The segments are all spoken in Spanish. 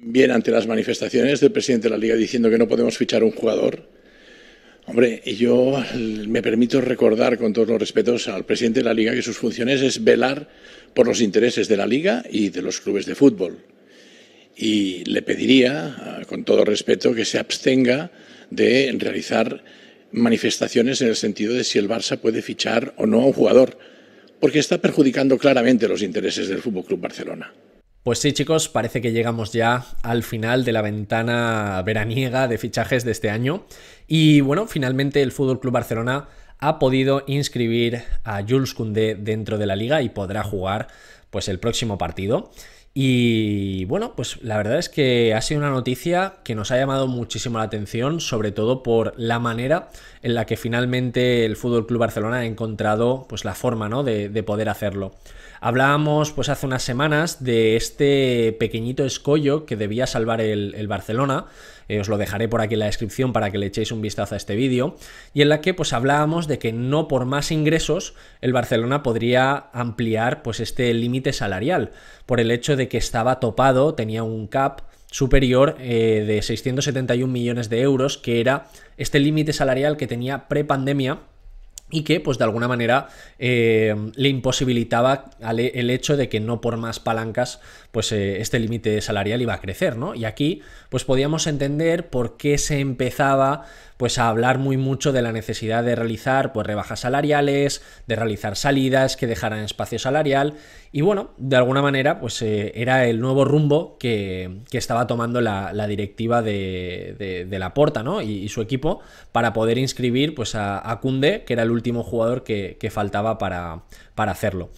bien ante las manifestaciones del presidente de la liga diciendo que no podemos fichar un jugador. Hombre, yo me permito recordar con todos los respetos al presidente de la liga que sus funciones es velar por los intereses de la liga y de los clubes de fútbol. Y le pediría, con todo respeto, que se abstenga de realizar manifestaciones en el sentido de si el Barça puede fichar o no a un jugador, porque está perjudicando claramente los intereses del Fútbol Club Barcelona. Pues sí, chicos, parece que llegamos ya al final de la ventana veraniega de fichajes de este año. Y bueno, finalmente el Fútbol Club Barcelona ha podido inscribir a Jules Koundé dentro de la liga y podrá jugar pues el próximo partido. Y bueno, pues la verdad es que ha sido una noticia que nos ha llamado muchísimo la atención, sobre todo por la manera en la que finalmente el Fútbol Club Barcelona ha encontrado pues la forma ¿no? de, poder hacerlo. Hablábamos pues hace unas semanas de este pequeñito escollo que debía salvar el, el Barcelona eh, os lo dejaré por aquí en la descripción para que le echéis un vistazo a este vídeo, y en la que pues hablábamos de que no por más ingresos el Barcelona podría ampliar pues este límite salarial, por el hecho de que estaba topado, tenía un cap superior eh, de 671 millones de euros, que era este límite salarial que tenía prepandemia y que pues de alguna manera eh, le imposibilitaba e, el hecho de que no por más palancas pues eh, este límite salarial iba a crecer, ¿no? Y aquí pues podíamos entender por qué se empezaba pues a hablar muy mucho de la necesidad de realizar pues rebajas salariales, de realizar salidas que dejaran espacio salarial y bueno, de alguna manera pues eh, era el nuevo rumbo que, estaba tomando la, directiva de, de, la Porta ¿no? Y, su equipo para poder inscribir pues a Cunde, que era el último jugador que, faltaba para, para hacerlo.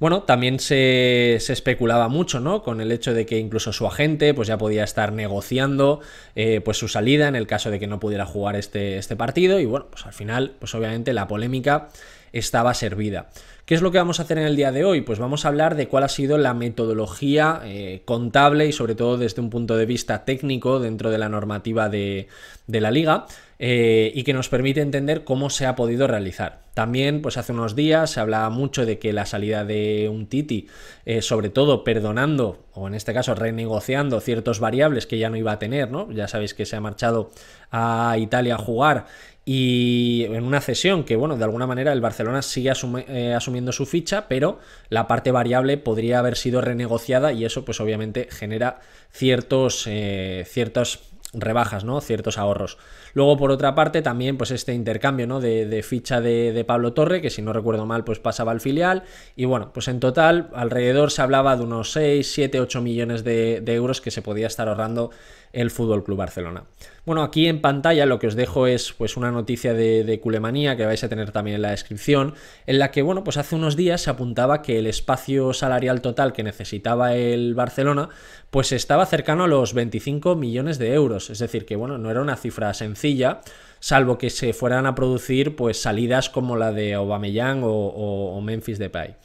Bueno, también se, especulaba mucho, ¿no? Con el hecho de que incluso su agente, pues ya podía estar negociando eh, pues su salida en el caso de que no pudiera jugar este este, este, partido y bueno, pues al final, pues obviamente la polémica estaba servida. ¿Qué es lo que vamos a hacer en el día de hoy? Pues vamos a hablar de cuál ha sido la metodología eh, contable y sobre todo desde un punto de vista técnico dentro de la normativa de, la liga. Eh, y que nos permite entender cómo se ha podido realizar. También, pues hace unos días se hablaba mucho de que la salida de un Titi, eh, sobre todo perdonando, o en este caso renegociando ciertos variables que ya no iba a tener, ¿no? Ya sabéis que se ha marchado a Italia a jugar y en una cesión que, bueno, de alguna manera el Barcelona sigue asumiendo su ficha, pero la parte variable podría haber sido renegociada y eso pues obviamente genera ciertos, eh, ciertas rebajas, ¿no? Ciertos ahorros. Luego, por otra parte, también, pues este intercambio, ¿no? De, ficha de, Pablo Torre, que si no recuerdo mal, pues pasaba al filial. Y bueno, pues en total, alrededor se hablaba de unos 6, 7, 8 millones de, de euros que se podía estar ahorrando el Fútbol Club Barcelona. Bueno, aquí en pantalla lo que os dejo es pues una noticia de, de Culemanía que vais a tener también en la descripción, en la que, bueno, pues hace unos días se apuntaba que el espacio salarial total que necesitaba el Barcelona pues estaba cercano a los 25 millones de euros, es decir, que bueno, no era una cifra sencilla, salvo que se fueran a producir pues salidas como la de Aubameyang o, o, o Memphis Depay.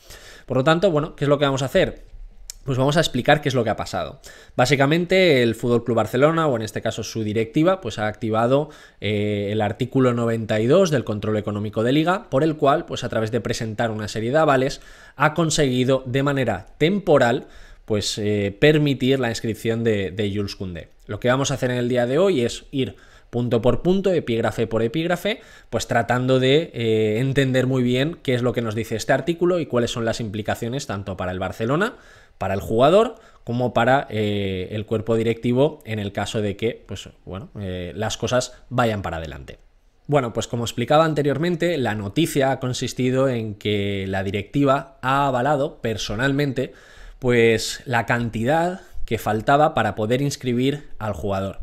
Por lo tanto, bueno, ¿qué es lo que vamos a hacer? Pues vamos a explicar qué es lo que ha pasado. Básicamente, el Fútbol Club Barcelona, o en este caso su directiva, pues ha activado eh, el artículo 92 del control económico de Liga, por el cual, pues a través de presentar una serie de avales, ha conseguido de manera temporal pues eh, permitir la inscripción de, de Jules Kundé. Lo que vamos a hacer en el día de hoy es ir punto por punto, epígrafe por epígrafe, pues tratando de eh, entender muy bien qué es lo que nos dice este artículo y cuáles son las implicaciones tanto para el Barcelona, para el jugador, como para eh, el cuerpo directivo en el caso de que, pues bueno, eh, las cosas vayan para adelante. Bueno, pues como explicaba anteriormente, la noticia ha consistido en que la directiva ha avalado personalmente pues la cantidad que faltaba para poder inscribir al jugador.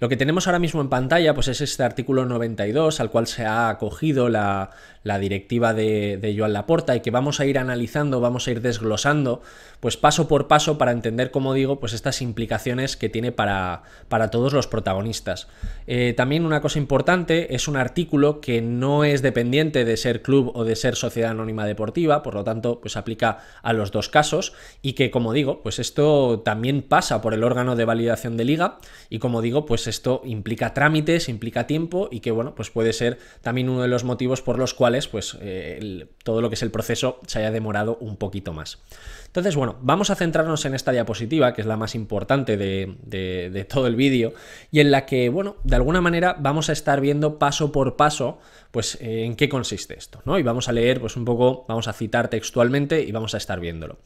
Lo que tenemos ahora mismo en pantalla pues es este artículo 92 al cual se ha acogido la, la directiva de, Joan Laporta y que vamos a ir analizando, vamos a ir desglosando, pues paso por paso para entender, como digo, pues estas implicaciones que tiene para, para todos los protagonistas. Eh, también una cosa importante es un artículo que no es dependiente de ser club o de ser sociedad anónima deportiva, por lo tanto, pues aplica a los dos casos y que, como digo, pues esto también pasa por el órgano de validación de liga y, como digo, pues esto implica trámites, implica tiempo y que, bueno, pues puede ser también uno de los motivos por los cuales pues, eh, todo lo que es el proceso se haya demorado un poquito más. Entonces, bueno, vamos a centrarnos en esta diapositiva, que es la más importante de, de, de todo el vídeo, y en la que, bueno, de alguna manera vamos a estar viendo paso por paso pues eh, en qué consiste esto, ¿no? Y vamos a leer pues un poco, vamos a citar textualmente y vamos a estar viéndolo.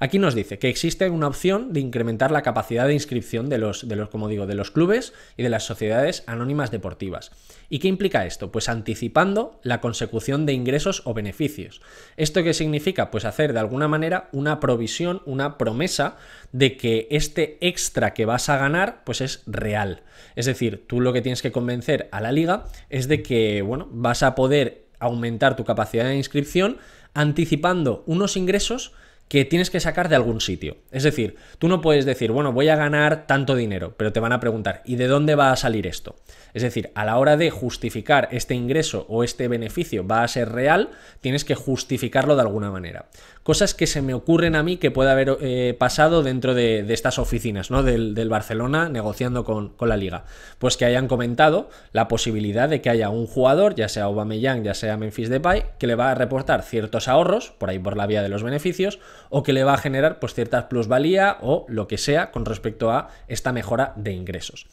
Aquí nos dice que existe una opción de incrementar la capacidad de inscripción de los, de los como digo, de los clubes y de las sociedades anónimas deportivas. ¿Y qué implica esto? Pues anticipando la consecución de ingresos o beneficios. ¿Esto qué significa? Pues hacer de alguna manera una provisión, una promesa de que este extra que vas a ganar pues es real. Es decir, tú lo que tienes que convencer a la liga es de que, bueno, vas vas a poder aumentar tu capacidad de inscripción anticipando unos ingresos que tienes que sacar de algún sitio. Es decir, tú no puedes decir, bueno, voy a ganar tanto dinero, pero te van a preguntar, ¿y de dónde va a salir esto? Es decir, a la hora de justificar este ingreso o este beneficio va a ser real, tienes que justificarlo de alguna manera. Cosas que se me ocurren a mí que puede haber eh, pasado dentro de, estas oficinas ¿no? del, Barcelona negociando con, la liga. Pues que hayan comentado la posibilidad de que haya un jugador, ya sea Aubameyang, ya sea Memphis Depay, que le va a reportar ciertos ahorros, por ahí por la vía de los beneficios, o que le va a generar pues cierta plusvalía o lo que sea con respecto a esta mejora de ingresos.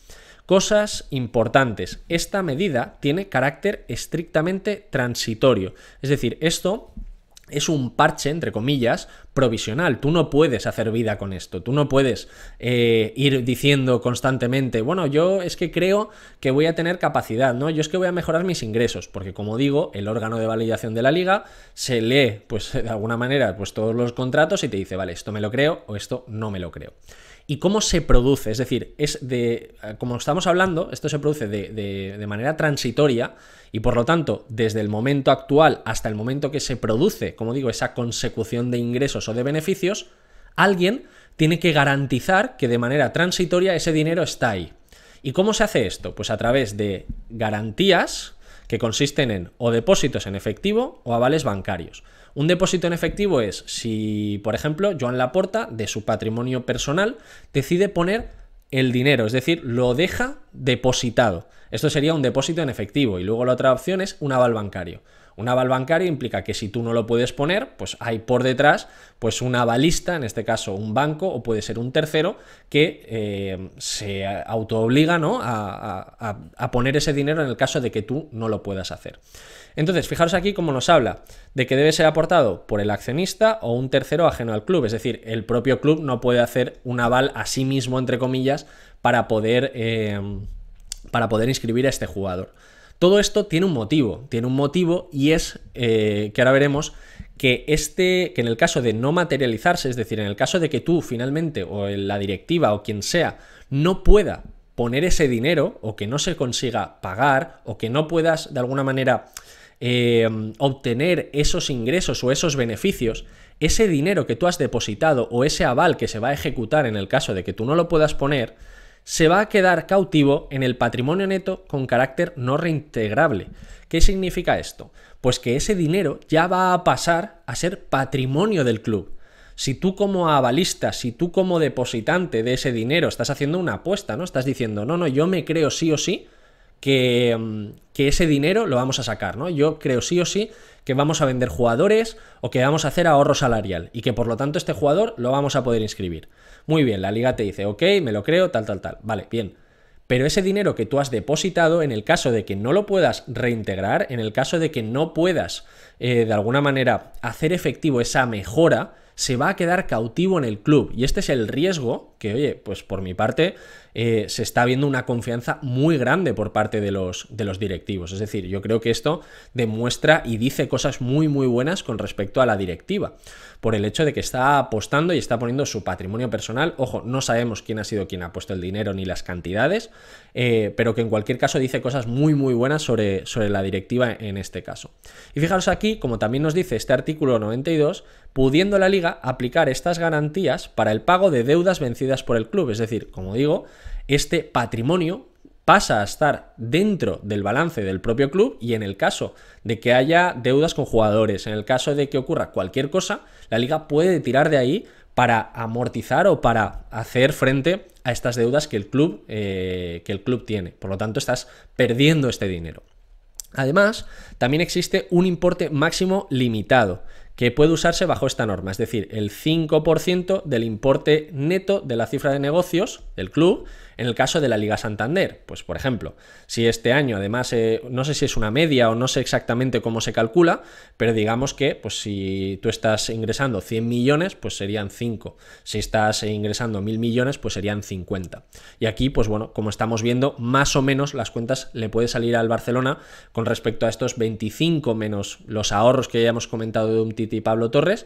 Cosas importantes. Esta medida tiene carácter estrictamente transitorio. Es decir, esto es un parche, entre comillas, provisional. Tú no puedes hacer vida con esto. Tú no puedes eh, ir diciendo constantemente, bueno, yo es que creo que voy a tener capacidad, ¿no? Yo es que voy a mejorar mis ingresos, porque como digo, el órgano de validación de la liga se lee, pues de alguna manera, pues todos los contratos y te dice, vale, esto me lo creo o esto no me lo creo y cómo se produce. Es decir, es de, eh, como estamos hablando, esto se produce de, de, manera transitoria y por lo tanto, desde el momento actual hasta el momento que se produce, como digo, esa consecución de ingresos o de beneficios, alguien tiene que garantizar que de manera transitoria ese dinero está ahí. ¿Y cómo se hace esto? Pues a través de garantías que consisten en o depósitos en efectivo o avales bancarios. Un depósito en efectivo es si, por ejemplo, Joan Laporta, de su patrimonio personal, decide poner el dinero, es decir, lo deja depositado. Esto sería un depósito en efectivo y luego la otra opción es un aval bancario. Un aval bancario implica que si tú no lo puedes poner, pues hay por detrás pues un avalista, en este caso un banco o puede ser un tercero, que eh, se autoobliga ¿no? A, poner ese dinero en el caso de que tú no lo puedas hacer. Entonces, fijaros aquí cómo nos habla de que debe ser aportado por el accionista o un tercero ajeno al club, es decir, el propio club no puede hacer un aval a sí mismo, entre comillas, para poder, eh, para poder inscribir a este jugador. Todo esto tiene un motivo, tiene un motivo y es eh, que ahora veremos que este, que en el caso de no materializarse, es decir, en el caso de que tú finalmente o la directiva o quien sea no pueda poner ese dinero o que no se consiga pagar o que no puedas de alguna manera eh, obtener esos ingresos o esos beneficios, ese dinero que tú has depositado o ese aval que se va a ejecutar en el caso de que tú no lo puedas poner, se va a quedar cautivo en el patrimonio neto con carácter no reintegrable. ¿Qué significa esto? Pues que ese dinero ya va a pasar a ser patrimonio del club. Si tú como avalista, si tú como depositante de ese dinero estás haciendo una apuesta, ¿no? Estás diciendo, no, no, yo me creo sí o sí que, mm, ese dinero lo vamos a sacar, ¿no? Yo creo sí o sí que vamos a vender jugadores o que vamos a hacer ahorro salarial y que por lo tanto este jugador lo vamos a poder inscribir. Muy bien, la liga te dice, ok, me lo creo, tal, tal, tal. Vale, bien. Pero ese dinero que tú has depositado, en el caso de que no lo puedas reintegrar, en el caso de que no puedas eh, de alguna manera hacer efectivo esa mejora, se va a quedar cautivo en el club. Y este es el riesgo que, oye, pues por mi parte eh, se está viendo una confianza muy grande por parte de los, de los directivos. Es decir, yo creo que esto demuestra y dice cosas muy, muy buenas con respecto a la directiva, por el hecho de que está apostando y está poniendo su patrimonio personal. Ojo, no sabemos quién ha sido quien ha puesto el dinero ni las cantidades, eh, pero que en cualquier caso dice cosas muy, muy buenas sobre, sobre la directiva en este caso. Y fijaros aquí, como también nos dice este artículo 92, pudiendo la liga aplicar estas garantías para el pago de deudas vencidas por el club. Es decir, como digo, este patrimonio pasa a estar dentro del balance del propio club y en el caso de que haya deudas con jugadores, en el caso de que ocurra cualquier cosa, la liga puede tirar de ahí para amortizar o para hacer frente a estas deudas que el club, eh, que el club tiene. Por lo tanto, estás perdiendo este dinero. Además, también existe un importe máximo limitado que puede usarse bajo esta norma, es decir, el 5% del importe neto de la cifra de negocios del club en el caso de la Liga Santander, pues por ejemplo, si este año además, eh, no sé si es una media o no sé exactamente cómo se calcula, pero digamos que pues si tú estás ingresando 100 millones, pues serían 5. Si estás ingresando 1000 millones, pues serían 50. Y aquí, pues bueno, como estamos viendo, más o menos las cuentas le puede salir al Barcelona con respecto a estos 25 menos los ahorros que ya hemos comentado de un Titi y Pablo Torres.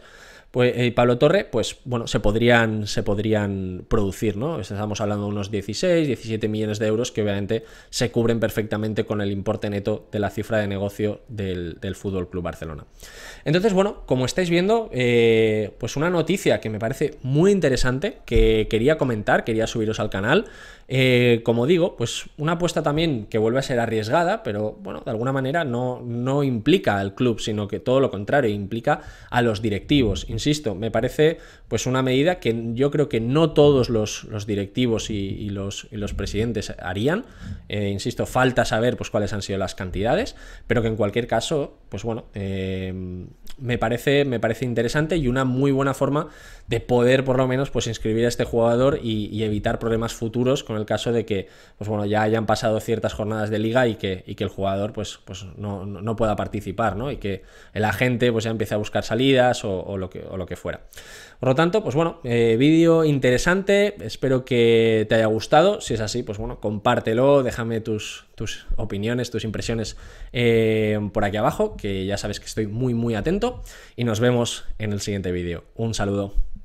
Pues, eh, Pablo Torre, pues bueno, se podrían, se podrían producir, ¿no? Estamos hablando de unos 16, 17 millones de euros que obviamente se cubren perfectamente con el importe neto de la cifra de negocio del, del Fútbol Club Barcelona. Entonces, bueno, como estáis viendo, eh, pues una noticia que me parece muy interesante, que quería comentar, quería subiros al canal. Eh, como digo, pues una apuesta también que vuelve a ser arriesgada, pero bueno, de alguna manera no, no implica al club, sino que todo lo contrario, implica a los directivos insisto, me parece pues una medida que yo creo que no todos los, directivos y, los, los, presidentes harían. Eh, insisto, falta saber pues cuáles han sido las cantidades, pero que en cualquier caso, pues bueno, eh, me, parece, me parece interesante y una muy buena forma de poder por lo menos pues inscribir a este jugador y, evitar problemas futuros con el caso de que pues bueno ya hayan pasado ciertas jornadas de liga y que, que el jugador pues, pues no, pueda participar y que el agente pues ya empiece a buscar salidas o, lo, que, o lo que fuera. Por lo tanto, pues bueno, eh, vídeo interesante, espero que te haya gustado, si es así pues bueno, compártelo, déjame tus, tus opiniones, tus impresiones eh, por aquí abajo, que ya sabes que estoy muy muy atento y nos vemos en el siguiente vídeo. Un saludo.